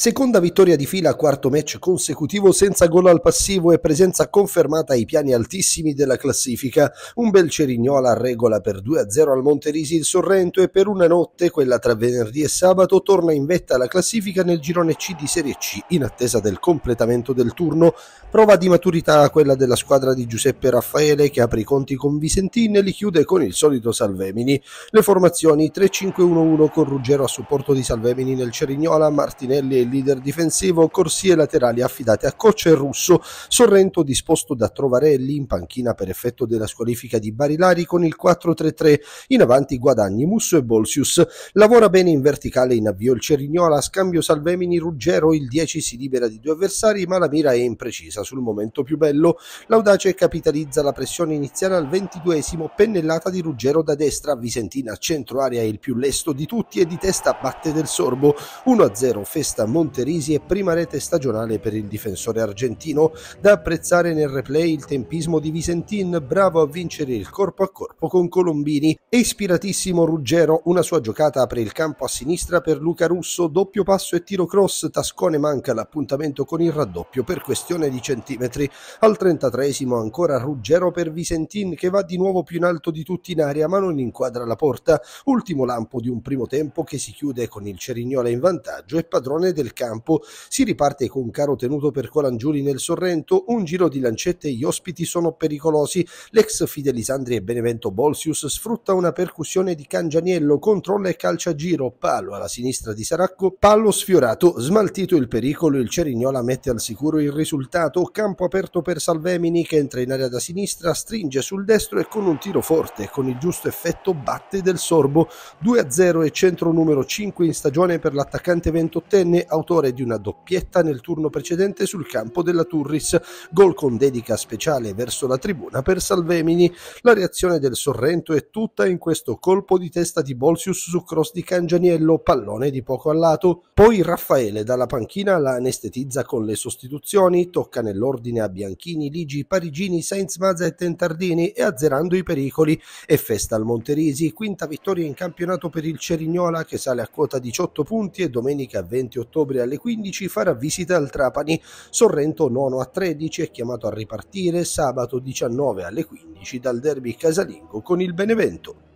Seconda vittoria di fila, quarto match consecutivo senza gol al passivo e presenza confermata ai piani altissimi della classifica. Un bel Cerignola regola per 2-0 al Monterisi il Sorrento e per una notte, quella tra venerdì e sabato, torna in vetta alla classifica nel girone C di Serie C in attesa del completamento del turno. Prova di maturità quella della squadra di Giuseppe Raffaele che apre i conti con Visentin e li chiude con il solito Salvemini. Le formazioni 3-5-1-1 con Ruggero a supporto di Salvemini nel Cerignola, Martinelli e leader difensivo, corsie laterali affidate a Coach e Russo, Sorrento disposto da Trovarelli in panchina per effetto della squalifica di Barilari con il 4-3-3, in avanti Guadagni, Musso e Bolsius, lavora bene in verticale in avvio il Cerignola, scambio Salvemini, Ruggero, il 10 si libera di due avversari ma la mira è imprecisa sul momento più bello, l'audace capitalizza la pressione iniziale al 22esimo, pennellata di Ruggero da destra, Visentina centro area il più lesto di tutti e di testa batte del sorbo, 1-0 festa molto Monterisi e prima rete stagionale per il difensore argentino. Da apprezzare nel replay il tempismo di Visentin, bravo a vincere il corpo a corpo con Colombini. E ispiratissimo Ruggero, una sua giocata apre il campo a sinistra per Luca Russo, doppio passo e tiro cross, Tascone manca l'appuntamento con il raddoppio per questione di centimetri. Al 33 ancora Ruggero per Visentin che va di nuovo più in alto di tutti in aria ma non inquadra la porta. Ultimo lampo di un primo tempo che si chiude con il Cerignola in vantaggio e padrone del del campo. Si riparte con caro tenuto per Colangiuri nel Sorrento, un giro di lancette e gli ospiti sono pericolosi. L'ex Fidelisandri e Benevento Bolsius sfrutta una percussione di Cangianiello, controlla e calcia a giro, palo alla sinistra di Saracco, palo sfiorato, smaltito il pericolo, il Cerignola mette al sicuro il risultato, campo aperto per Salvemini che entra in area da sinistra, stringe sul destro e con un tiro forte, con il giusto effetto batte del sorbo, 2-0 e centro numero 5 in stagione per l'attaccante ventottenne autore di una doppietta nel turno precedente sul campo della Turris, gol con dedica speciale verso la tribuna per Salvemini. La reazione del Sorrento è tutta in questo colpo di testa di Bolsius su cross di Cangianiello, pallone di poco lato. Poi Raffaele dalla panchina la anestetizza con le sostituzioni, tocca nell'ordine a Bianchini, Ligi, Parigini, Sainz Maza e Tentardini e azzerando i pericoli. E festa al Monterisi, quinta vittoria in campionato per il Cerignola che sale a quota 18 punti e domenica 28 ottobre alle 15 farà visita al Trapani, Sorrento nono a 13 è chiamato a ripartire sabato 19 alle 15 dal derby casalingo con il Benevento.